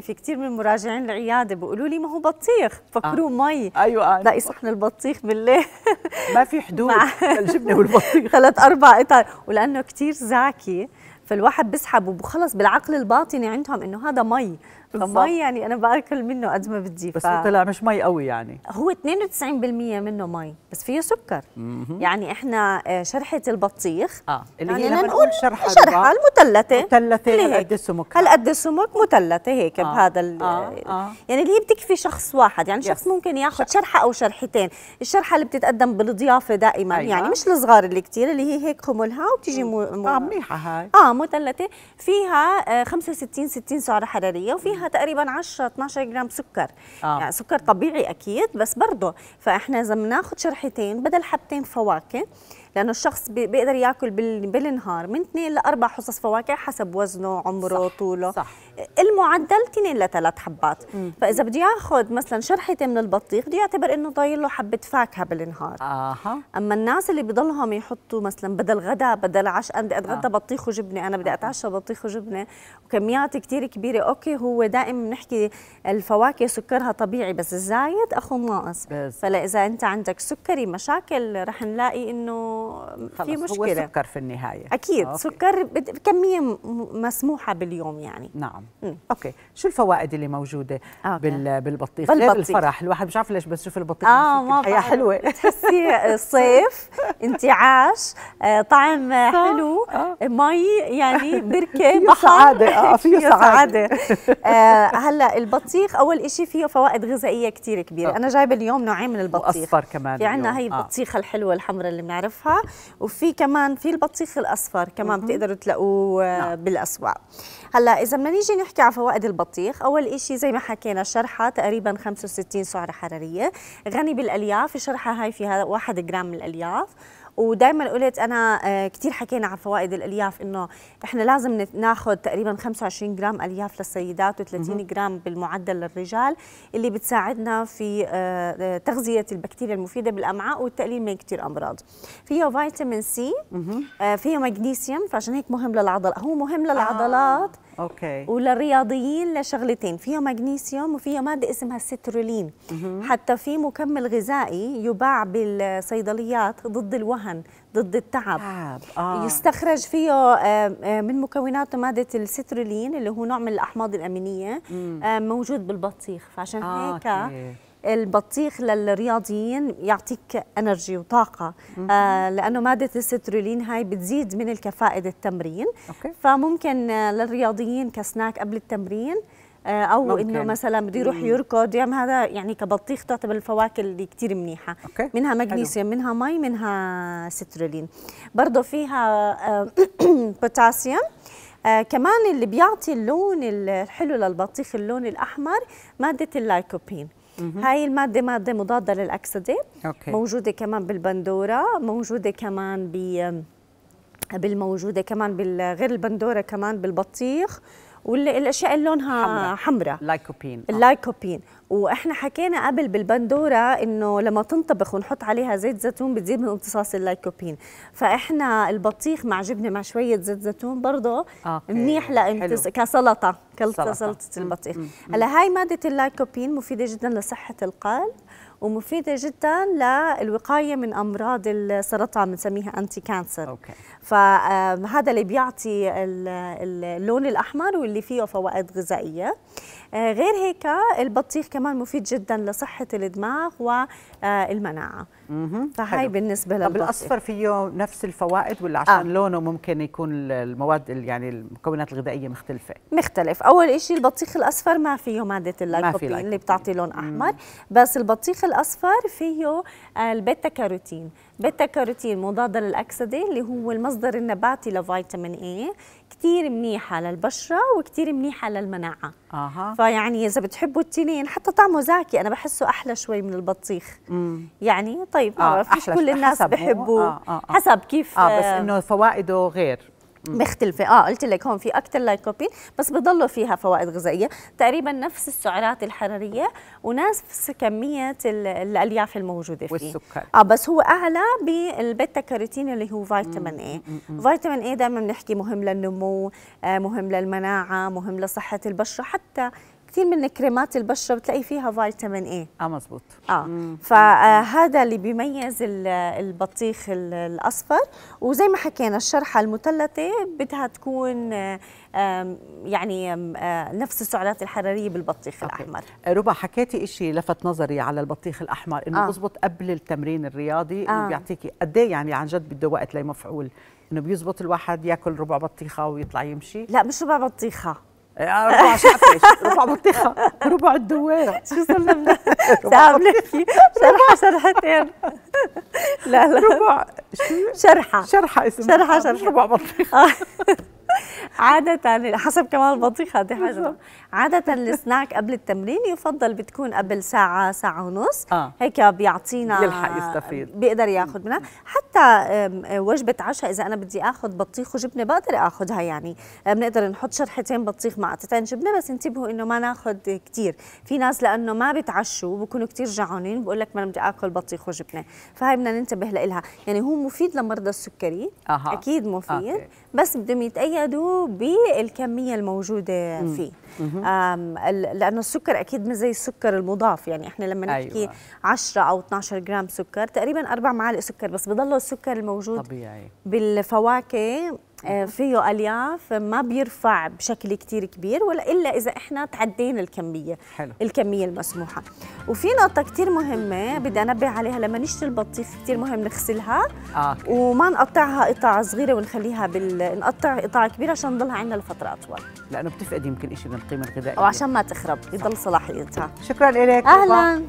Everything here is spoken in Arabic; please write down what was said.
في كثير من مراجعين العياده بيقولوا لي ما هو بطيخ فكروه آه. مي ايوه آه. لا صحن البطيخ بالله ما في حدود الجبنه والبطيخ ثلاث اربع قطع ولانه كثير زاكي فالواحد بسحب وبخلص بالعقل الباطني عندهم انه هذا مي فمي يعني انا باكل منه قد ما بدي بس ف... طلع مش مي قوي يعني هو 92% منه مي بس فيه سكر م-م. يعني احنا آه، شرحه البطيخ اه اللي يعني هي لما نقول شرحه شرحه المثلثه مثلثه اللي قد إيه السمك هل قد إيه السمك مثلثه هيك آه. بهذا ال... آه. آه. يعني اللي هي بتكفي شخص واحد يعني شخص يس. ممكن ياخذ شرحه او شرحتين الشرحه اللي بتتقدم بالضيافه دائما يعني أيوة. يعني مش الصغار اللي كثير اللي هي هيك خملها وبتيجي مو... مو... اه منيحه هاي اه مثلثه فيها 65 آه، 60 سعره حراريه وفيها تقريبا 10 12 جرام سكر آه. يعني سكر طبيعي اكيد بس برضه فاحنا اذا بناخذ شرحتين بدل حبتين فواكه لانه الشخص بيقدر ياكل بالنهار من اثنين لاربع حصص فواكه حسب وزنه عمره صح طوله صح المعدل اثنين لثلاث حبات فاذا بده ياخذ مثلا شرحته من البطيخ بده يعتبر انه ضايل له حبه فاكهه بالنهار اها اما الناس اللي بضلهم يحطوا مثلا بدل غدا بدل عشاء بدي اتغدى آه. بطيخ وجبنه انا بدي آه. اتعشى بطيخ وجبنه وكميات كثير كبيره اوكي هو دائما بنحكي الفواكه سكرها طبيعي بس الزايد اخو ناقص فلا اذا انت عندك سكري مشاكل رح نلاقي انه في مشكله هو سكر في النهايه اكيد آه، أوكي. سكر بكميه مسموحه باليوم يعني نعم م. اوكي شو الفوائد اللي موجوده بال... بالبطيخ غير الفرح الواحد مش عارف ليش بس شوف البطيخ اه ما حياه حلوه تحسي آه، صيف انتعاش آه، طعم حلو مي يعني بركه فيه سعاده اه فيه سعاده هلا البطيخ اول شيء فيه فوائد غذائيه كثير كبيره انا جايبه اليوم نوعين من البطيخ واصفر كمان في عندنا هي البطيخه الحلوه الحمراء اللي بنعرفها بصراحه وفي كمان في البطيخ الاصفر كمان بتقدروا تلاقوه آه، نعم. بالاسواق هلا اذا بدنا نيجي نحكي على فوائد البطيخ اول شيء زي ما حكينا شرحه تقريبا 65 سعره حراريه غني بالالياف الشرحه هاي فيها 1 جرام من الالياف ودائما قلت انا آه، كثير حكينا عن فوائد الالياف انه احنا لازم ناخذ تقريبا 25 جرام الياف للسيدات و30 جرام بالمعدل للرجال اللي بتساعدنا في آه، آه، تغذيه البكتيريا المفيده بالامعاء والتقليل من كثير امراض فيه فيتامين سي فيه مغنيسيوم فعشان هيك مهم للعضلات هو مهم للعضلات آه. اوكي وللرياضيين لشغلتين فيها مغنيسيوم وفيها ماده اسمها السترولين حتى في مكمل غذائي يباع بالصيدليات ضد الوهن ضد التعب آه. يستخرج فيه آه، آه، من مكوناته ماده السترولين اللي هو نوع من الاحماض الامينيه مم. آه، موجود بالبطيخ فعشان آه هيك البطيخ للرياضيين يعطيك انرجي وطاقه آه لانه ماده السترولين هاي بتزيد من الكفاءه التمرين أوكي. فممكن آه، للرياضيين كسناك قبل التمرين آه، او ممكن. انه مثلا بده يروح يركض يعني هذا يعني كبطيخ تعتبر الفواكه اللي كثير منيحه أوكي. منها مغنيسيوم منها مي منها سترولين برضه فيها بوتاسيوم آه،, آه كمان اللي بيعطي اللون الحلو للبطيخ اللون الاحمر ماده اللايكوبين هاي الماده ماده مضاده للاكسده أوكي. موجوده كمان بالبندوره موجوده كمان بالموجوده كمان غير البندوره كمان بالبطيخ والاشياء اللي لونها حمراء اللايكوبين اللايكوبين آه. واحنا حكينا قبل بالبندوره انه لما تنطبخ ونحط عليها زيت زيتون بتزيد من امتصاص اللايكوبين فاحنا البطيخ مع جبنه مع شويه زيت زيتون برضه منيح لامتص... كسلطه كسلطه البطيخ هلا هاي ماده اللايكوبين مفيده جدا لصحه القلب ومفيده جدا للوقايه من امراض السرطان بنسميها انتي كانسر أوكي. فهذا آه، اللي بيعطي اللون الاحمر واللي فيه فوائد غذائيه آه، غير هيك البطيخ كمان مفيد جدا لصحه الدماغ والمناعه آه، فهي بالنسبه للبطيخ طب الاصفر فيه نفس الفوائد ولا عشان آه. لونه ممكن يكون المواد يعني المكونات الغذائيه مختلفه مختلف اول شيء البطيخ الاصفر ما فيه ماده اللايكوبين ما اللي بتعطي لون احمر مم. بس البطيخ الاصفر فيه آه، البيتا كاروتين بيتا كاروتين مضاد للاكسده اللي هو المصدر النباتي لفيتامين اي كثير منيحه للبشره وكثير منيحه للمناعه اها فيعني اذا بتحبوا التنين حتى طعمه زاكي انا بحسه احلى شوي من البطيخ مم. يعني طيب آه فيش كل الناس بحبوه آه آه آه. حسب كيف اه بس انه فوائده غير مختلفة اه قلت لك هون في اكثر لايكوبين بس بضلوا فيها فوائد غذائية تقريبا نفس السعرات الحرارية ونفس كمية الالياف الموجودة فيه والسكر اه بس هو اعلى بالبيتا كاروتين اللي هو فيتامين اي فيتامين اي دائما بنحكي مهم للنمو آه مهم للمناعة مهم لصحة البشرة حتى كثير من كريمات البشره بتلاقي فيها فيتامين اي اه مزبوط اه مم. فهذا اللي بيميز البطيخ الاصفر وزي ما حكينا الشرحه المثلثه بدها تكون يعني آه، نفس السعرات الحراريه بالبطيخ أوكي. الاحمر آه، ربع حكيتي شيء لفت نظري على البطيخ الاحمر انه آه. بزبط آه. قبل التمرين الرياضي انه آه. بيعطيكي قد ايه يعني عن جد بده وقت لمفعول انه بيزبط الواحد ياكل ربع بطيخه ويطلع يمشي لا مش ربع بطيخه ربع شعفاش ربع بطيخه ربع الدواره شو صرنا من ساعه بنحكي شرحه شرحتين لا لا ربع شو شرحه شرحه اسمها شرحه شرحه ربع بطيخه عادة حسب كمان البطيخة دي حاجة عادة السناك قبل التمرين يفضل بتكون قبل ساعة ساعة ونص آه. هيك بيعطينا يلحق يستفيد بيقدر ياخذ منها حتى وجبة عشاء إذا أنا بدي آخذ بطيخ وجبنة بقدر آخذها يعني بنقدر نحط شرحتين بطيخ مع قطعتين جبنة بس انتبهوا إنه ما ناخذ كثير في ناس لأنه ما بتعشوا بكونوا كثير جعانين بقول لك ما أنا بدي آكل بطيخ وجبنة فهي بدنا ننتبه لها يعني هو مفيد لمرضى السكري آه. أكيد مفيد آه. بس بدهم يتأيد يشهدوا بالكمية الموجودة فيه لأنه السكر أكيد مش زي السكر المضاف يعني إحنا لما نحكي أيوة. 10 أو 12 جرام سكر تقريبا أربع معالق سكر بس بضل السكر الموجود طبيعي بالفواكه آه، فيه الياف آه، ما بيرفع بشكل كثير كبير ولا الا اذا احنا تعدينا الكميه حلو. الكميه المسموحه وفي نقطه كثير مهمه بدي انبه عليها لما نشتري البطيخ كثير مهم نغسلها آه. وما نقطعها قطع صغيره ونخليها بال... نقطع قطع كبيره عشان نضلها عندنا لفتره اطول لانه بتفقد يمكن شيء من القيمه الغذائيه وعشان ما تخرب يضل صلاحيتها شكرا لك اهلا